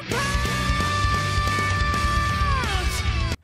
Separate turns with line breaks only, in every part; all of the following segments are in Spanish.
Bye.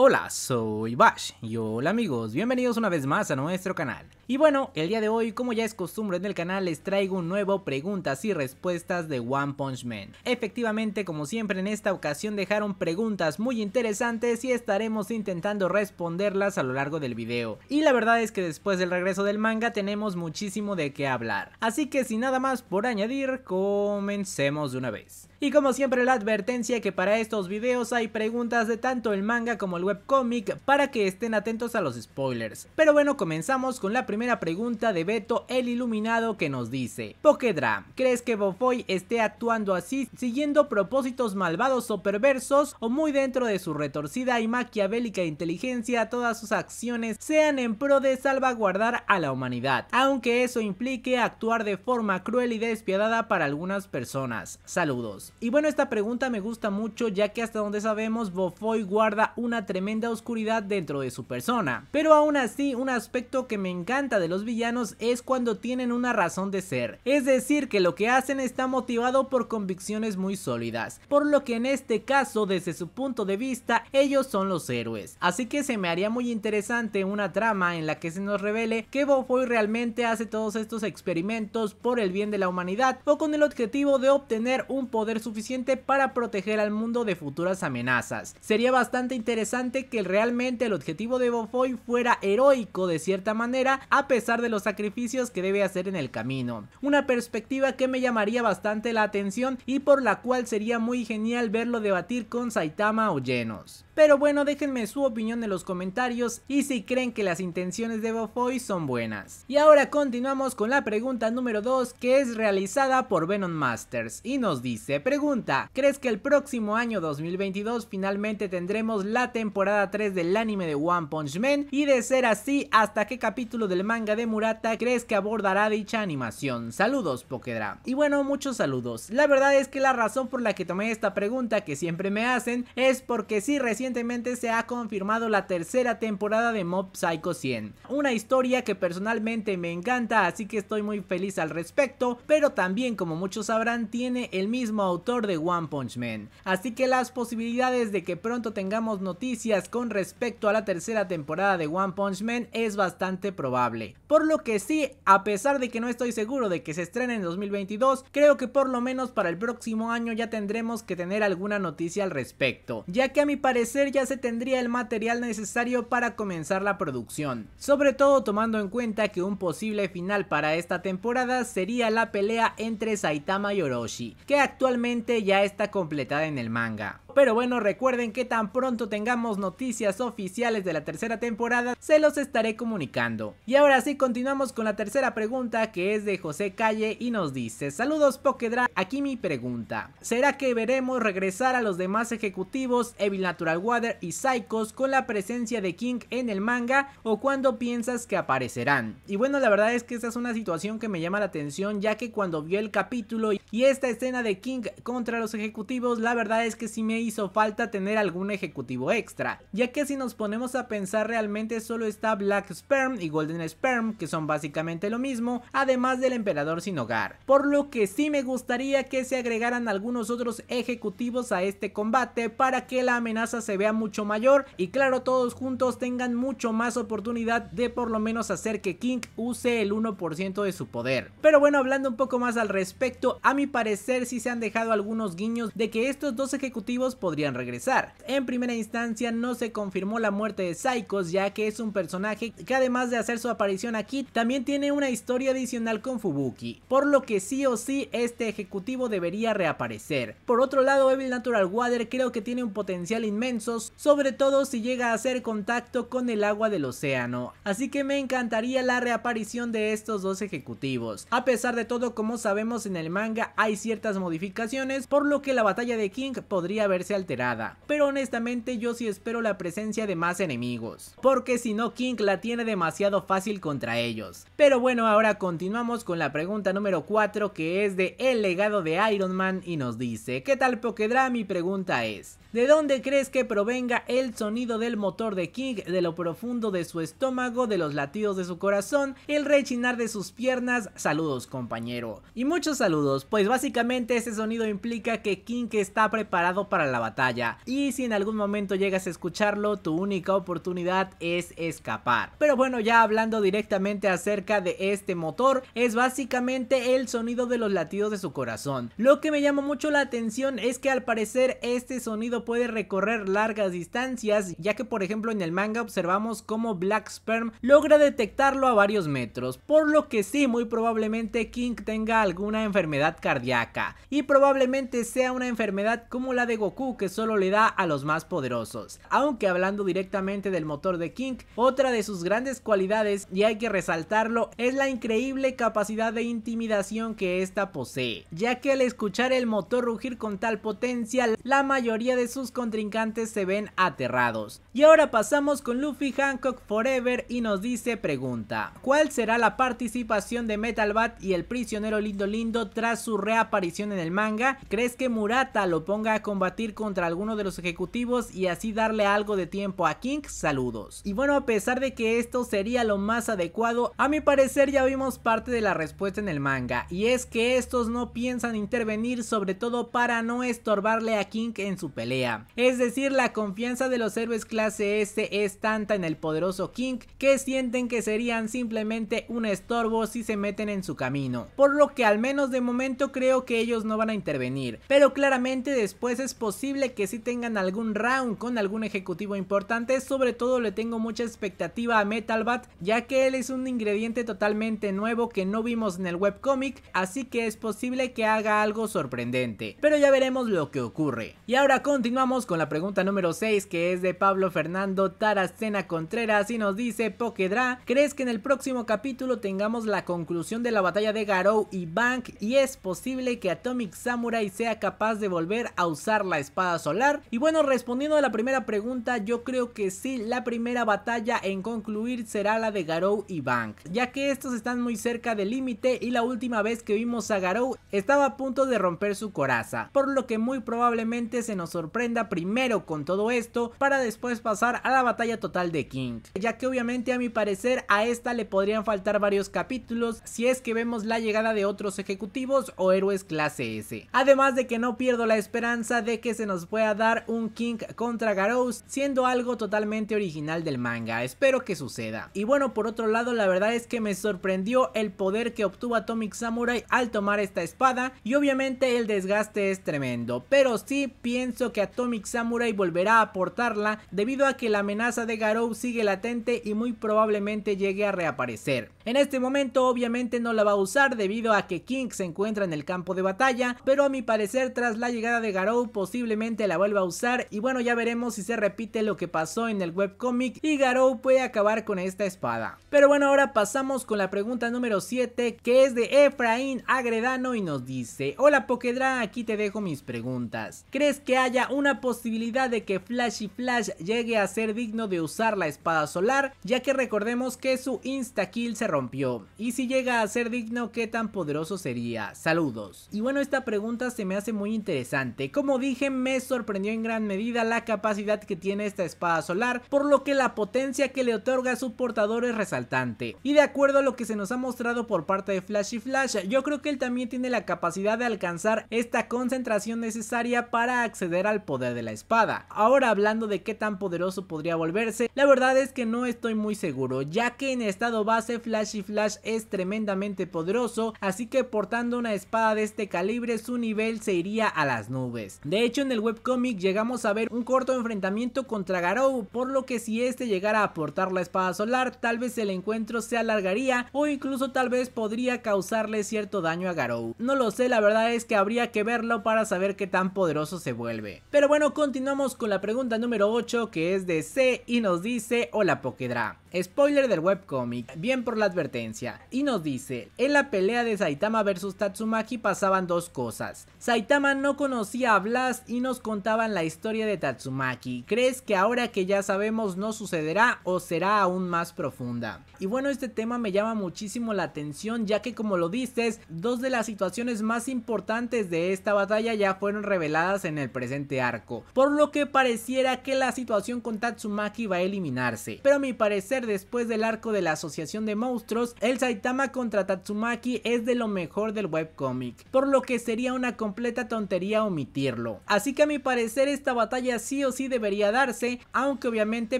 Hola, soy Bash y hola amigos, bienvenidos una vez más a nuestro canal. Y bueno, el día de hoy, como ya es costumbre en el canal, les traigo un nuevo preguntas y respuestas de One Punch Man. Efectivamente, como siempre en esta ocasión dejaron preguntas muy interesantes y estaremos intentando responderlas a lo largo del video. Y la verdad es que después del regreso del manga tenemos muchísimo de qué hablar. Así que sin nada más por añadir, comencemos de una vez. Y como siempre la advertencia que para estos videos hay preguntas de tanto el manga como el webcomic para que estén atentos a los spoilers. Pero bueno, comenzamos con la primera pregunta de Beto el Iluminado que nos dice: Pokedra, ¿crees que Bofoy esté actuando así, siguiendo propósitos malvados o perversos, o muy dentro de su retorcida y maquiavélica inteligencia, todas sus acciones sean en pro de salvaguardar a la humanidad? Aunque eso implique actuar de forma cruel y despiadada para algunas personas. Saludos. Y bueno, esta pregunta me gusta mucho, ya que hasta donde sabemos, Bofoy guarda una tremenda tremenda oscuridad dentro de su persona. Pero aún así, un aspecto que me encanta de los villanos es cuando tienen una razón de ser. Es decir, que lo que hacen está motivado por convicciones muy sólidas. Por lo que en este caso, desde su punto de vista, ellos son los héroes. Así que se me haría muy interesante una trama en la que se nos revele que Bofoy realmente hace todos estos experimentos por el bien de la humanidad o con el objetivo de obtener un poder suficiente para proteger al mundo de futuras amenazas. Sería bastante interesante que realmente el objetivo de Bofoy fuera heroico de cierta manera a pesar de los sacrificios que debe hacer en el camino. Una perspectiva que me llamaría bastante la atención y por la cual sería muy genial verlo debatir con Saitama o Genos. Pero bueno, déjenme su opinión en los comentarios y si creen que las intenciones de Bofoy son buenas. Y ahora continuamos con la pregunta número 2 que es realizada por Venom Masters y nos dice, pregunta, ¿crees que el próximo año 2022 finalmente tendremos la temporada 3 del anime de One Punch Man? Y de ser así, ¿hasta qué capítulo del manga de Murata crees que abordará dicha animación? Saludos, Pokedra. Y bueno, muchos saludos. La verdad es que la razón por la que tomé esta pregunta que siempre me hacen es porque si recién recientemente se ha confirmado la tercera temporada de Mob Psycho 100. Una historia que personalmente me encanta, así que estoy muy feliz al respecto, pero también como muchos sabrán tiene el mismo autor de One Punch Man. Así que las posibilidades de que pronto tengamos noticias con respecto a la tercera temporada de One Punch Man es bastante probable. Por lo que sí, a pesar de que no estoy seguro de que se estrene en 2022, creo que por lo menos para el próximo año ya tendremos que tener alguna noticia al respecto, ya que a mi parecer ya se tendría el material necesario para comenzar la producción, sobre todo tomando en cuenta que un posible final para esta temporada sería la pelea entre Saitama y Orochi, que actualmente ya está completada en el manga. Pero bueno, recuerden que tan pronto tengamos noticias oficiales de la tercera temporada, se los estaré comunicando. Y ahora sí, continuamos con la tercera pregunta que es de José Calle y nos dice, saludos Pokedra, aquí mi pregunta. ¿Será que veremos regresar a los demás ejecutivos, Evil Natural Water y Psychos con la presencia de King en el manga o cuándo piensas que aparecerán? Y bueno, la verdad es que esa es una situación que me llama la atención ya que cuando vio el capítulo y esta escena de King contra los ejecutivos, la verdad es que sí me hizo hizo falta tener algún ejecutivo extra, ya que si nos ponemos a pensar realmente solo está Black Sperm y Golden Sperm, que son básicamente lo mismo, además del emperador sin hogar, por lo que sí me gustaría que se agregaran algunos otros ejecutivos a este combate para que la amenaza se vea mucho mayor y claro todos juntos tengan mucho más oportunidad de por lo menos hacer que King use el 1% de su poder. Pero bueno, hablando un poco más al respecto, a mi parecer sí se han dejado algunos guiños de que estos dos ejecutivos podrían regresar. En primera instancia no se confirmó la muerte de Psychos ya que es un personaje que además de hacer su aparición aquí también tiene una historia adicional con Fubuki, por lo que sí o sí este ejecutivo debería reaparecer. Por otro lado Evil Natural Water creo que tiene un potencial inmenso, sobre todo si llega a hacer contacto con el agua del océano, así que me encantaría la reaparición de estos dos ejecutivos. A pesar de todo como sabemos en el manga hay ciertas modificaciones por lo que la batalla de King podría haber alterada, pero honestamente yo sí espero la presencia de más enemigos, porque si no King la tiene demasiado fácil contra ellos. Pero bueno, ahora continuamos con la pregunta número 4 que es de El legado de Iron Man y nos dice, ¿qué tal Pokedra? Mi pregunta es, ¿De dónde crees que provenga el sonido del motor de King? De lo profundo de su estómago, de los latidos de su corazón, el rechinar de sus piernas. Saludos, compañero. Y muchos saludos, pues básicamente ese sonido implica que King está preparado para la batalla. Y si en algún momento llegas a escucharlo, tu única oportunidad es escapar. Pero bueno, ya hablando directamente acerca de este motor, es básicamente el sonido de los latidos de su corazón. Lo que me llamó mucho la atención es que al parecer este sonido puede recorrer largas distancias, ya que por ejemplo en el manga observamos cómo Black Sperm logra detectarlo a varios metros, por lo que sí, muy probablemente King tenga alguna enfermedad cardíaca, y probablemente sea una enfermedad como la de Goku que solo le da a los más poderosos. Aunque hablando directamente del motor de King, otra de sus grandes cualidades, y hay que resaltarlo, es la increíble capacidad de intimidación que ésta posee, ya que al escuchar el motor rugir con tal potencia, la mayoría de sus contrincantes se ven aterrados. Y ahora pasamos con Luffy Hancock Forever y nos dice pregunta, ¿cuál será la participación de Metal Bat y el prisionero lindo lindo tras su reaparición en el manga? ¿Crees que Murata lo ponga a combatir contra alguno de los ejecutivos y así darle algo de tiempo a King? Saludos. Y bueno, a pesar de que esto sería lo más adecuado, a mi parecer ya vimos parte de la respuesta en el manga, y es que estos no piensan intervenir sobre todo para no estorbarle a King en su pelea. Es decir, la confianza de los héroes clase S este es tanta en el poderoso King que sienten que serían simplemente un estorbo si se meten en su camino. Por lo que al menos de momento creo que ellos no van a intervenir. Pero claramente después es posible que sí tengan algún round con algún ejecutivo importante. Sobre todo le tengo mucha expectativa a Metalbat ya que él es un ingrediente totalmente nuevo que no vimos en el webcomic. Así que es posible que haga algo sorprendente. Pero ya veremos lo que ocurre. Y ahora continuamos Continuamos con la pregunta número 6 que es de Pablo Fernando Taracena Contreras y nos dice Pokedra, ¿crees que en el próximo capítulo tengamos la conclusión de la batalla de Garou y Bank y es posible que Atomic Samurai sea capaz de volver a usar la espada solar? Y bueno, respondiendo a la primera pregunta, yo creo que sí, la primera batalla en concluir será la de Garou y Bank, ya que estos están muy cerca del límite y la última vez que vimos a Garou estaba a punto de romper su coraza, por lo que muy probablemente se nos sorprende primero con todo esto para después pasar a la batalla total de King. Ya que obviamente a mi parecer a esta le podrían faltar varios capítulos si es que vemos la llegada de otros ejecutivos o héroes clase S. Además de que no pierdo la esperanza de que se nos pueda dar un King contra Garous siendo algo totalmente original del manga, espero que suceda. Y bueno por otro lado la verdad es que me sorprendió el poder que obtuvo Atomic Samurai al tomar esta espada y obviamente el desgaste es tremendo, pero sí pienso que Atomic Samurai volverá a aportarla debido a que la amenaza de Garou sigue latente y muy probablemente llegue a reaparecer. En este momento obviamente no la va a usar debido a que King se encuentra en el campo de batalla, pero a mi parecer tras la llegada de Garou posiblemente la vuelva a usar y bueno ya veremos si se repite lo que pasó en el webcomic y Garou puede acabar con esta espada. Pero bueno ahora pasamos con la pregunta número 7 que es de Efraín Agredano y nos dice Hola Pokedra aquí te dejo mis preguntas. ¿Crees que haya un una posibilidad de que Flashy Flash llegue a ser digno de usar la espada solar, ya que recordemos que su insta-kill se rompió. Y si llega a ser digno, ¿qué tan poderoso sería? Saludos. Y bueno, esta pregunta se me hace muy interesante. Como dije, me sorprendió en gran medida la capacidad que tiene esta espada solar, por lo que la potencia que le otorga a su portador es resaltante. Y de acuerdo a lo que se nos ha mostrado por parte de Flashy Flash, yo creo que él también tiene la capacidad de alcanzar esta concentración necesaria para acceder al poder de la espada. Ahora hablando de qué tan poderoso podría volverse, la verdad es que no estoy muy seguro, ya que en estado base Flash y Flash es tremendamente poderoso, así que portando una espada de este calibre su nivel se iría a las nubes. De hecho en el webcomic llegamos a ver un corto enfrentamiento contra Garou, por lo que si este llegara a portar la espada solar, tal vez el encuentro se alargaría o incluso tal vez podría causarle cierto daño a Garou. No lo sé, la verdad es que habría que verlo para saber qué tan poderoso se vuelve. Pero bueno, continuamos con la pregunta número 8 que es de C y nos dice, hola Pokedra, spoiler del webcomic, bien por la advertencia, y nos dice, en la pelea de Saitama versus Tatsumaki pasaban dos cosas, Saitama no conocía a Blast y nos contaban la historia de Tatsumaki, ¿crees que ahora que ya sabemos no sucederá o será aún más profunda? Y bueno, este tema me llama muchísimo la atención ya que como lo dices, dos de las situaciones más importantes de esta batalla ya fueron reveladas en el presente este arco, por lo que pareciera que la situación con Tatsumaki va a eliminarse. Pero a mi parecer, después del arco de la Asociación de Monstruos, el Saitama contra Tatsumaki es de lo mejor del webcomic, por lo que sería una completa tontería omitirlo. Así que a mi parecer esta batalla sí o sí debería darse, aunque obviamente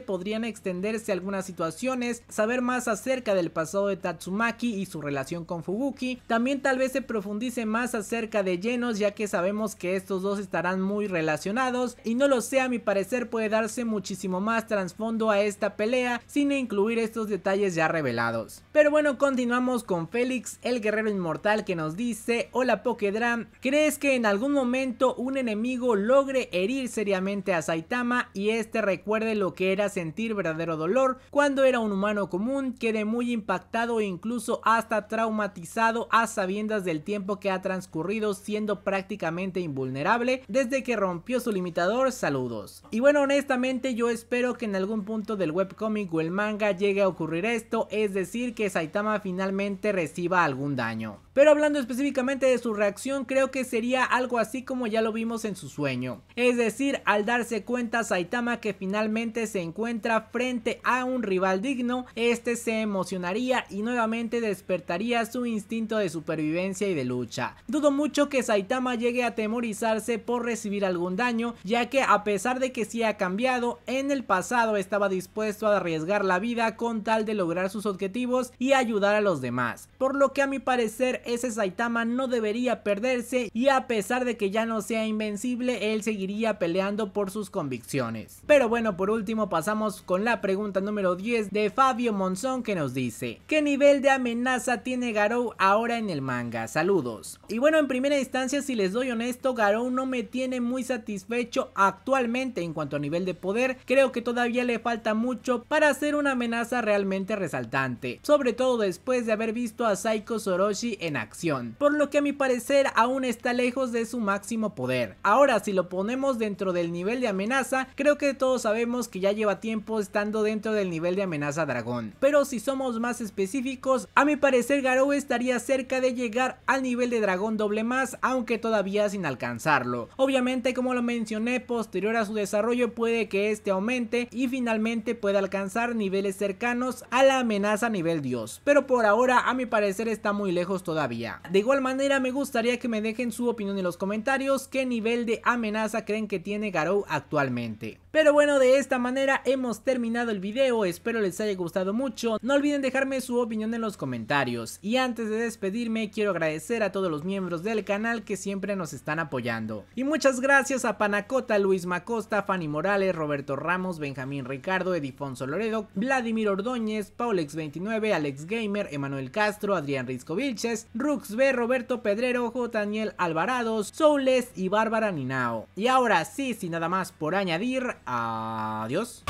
podrían extenderse algunas situaciones, saber más acerca del pasado de Tatsumaki y su relación con Fubuki, también tal vez se profundice más acerca de Genos ya que sabemos que estos dos estarán muy relacionados y no lo sé a mi parecer puede darse muchísimo más trasfondo a esta pelea sin incluir estos detalles ya revelados. Pero bueno continuamos con Félix el guerrero inmortal que nos dice hola Pokedram ¿crees que en algún momento un enemigo logre herir seriamente a Saitama y este recuerde lo que era sentir verdadero dolor cuando era un humano común quede muy impactado e incluso hasta traumatizado a sabiendas del tiempo que ha transcurrido siendo prácticamente invulnerable desde que rompió su limitador, saludos. Y bueno, honestamente yo espero que en algún punto del webcomic o el manga llegue a ocurrir esto, es decir, que Saitama finalmente reciba algún daño. Pero hablando específicamente de su reacción, creo que sería algo así como ya lo vimos en su sueño. Es decir, al darse cuenta Saitama que finalmente se encuentra frente a un rival digno, este se emocionaría y nuevamente despertaría su instinto de supervivencia y de lucha. Dudo mucho que Saitama llegue a temorizarse por recibir algún daño ya que a pesar de que sí ha cambiado, en el pasado estaba dispuesto a arriesgar la vida con tal de lograr sus objetivos y ayudar a los demás. Por lo que a mi parecer ese Saitama no debería perderse y a pesar de que ya no sea invencible, él seguiría peleando por sus convicciones. Pero bueno, por último pasamos con la pregunta número 10 de Fabio Monzón que nos dice, ¿qué nivel de amenaza tiene Garou ahora en el manga? Saludos. Y bueno, en primera instancia, si les doy honesto, Garou no me tiene muy satisfecho satisfecho actualmente en cuanto a nivel de poder, creo que todavía le falta mucho para ser una amenaza realmente resaltante, sobre todo después de haber visto a Saiko Soroshi en acción, por lo que a mi parecer aún está lejos de su máximo poder. Ahora si lo ponemos dentro del nivel de amenaza, creo que todos sabemos que ya lleva tiempo estando dentro del nivel de amenaza dragón, pero si somos más específicos, a mi parecer Garou estaría cerca de llegar al nivel de dragón doble más, aunque todavía sin alcanzarlo. Obviamente como lo mencioné, posterior a su desarrollo puede que este aumente y finalmente pueda alcanzar niveles cercanos a la amenaza nivel dios. Pero por ahora, a mi parecer, está muy lejos todavía. De igual manera, me gustaría que me dejen su opinión en los comentarios qué nivel de amenaza creen que tiene Garou actualmente. Pero bueno, de esta manera hemos terminado el video, espero les haya gustado mucho, no olviden dejarme su opinión en los comentarios. Y antes de despedirme, quiero agradecer a todos los miembros del canal que siempre nos están apoyando. Y muchas gracias a Panacota, Luis Macosta, Fanny Morales, Roberto Ramos, Benjamín Ricardo, Edifonso Loredo, Vladimir Ordóñez, Paulex29, Alex Gamer, Emanuel Castro, Adrián Risco Vilches, Rux B, Roberto Pedrero, J. Daniel Alvarados, Soules y Bárbara Ninao. Y ahora sí, sin nada más por añadir, Adiós.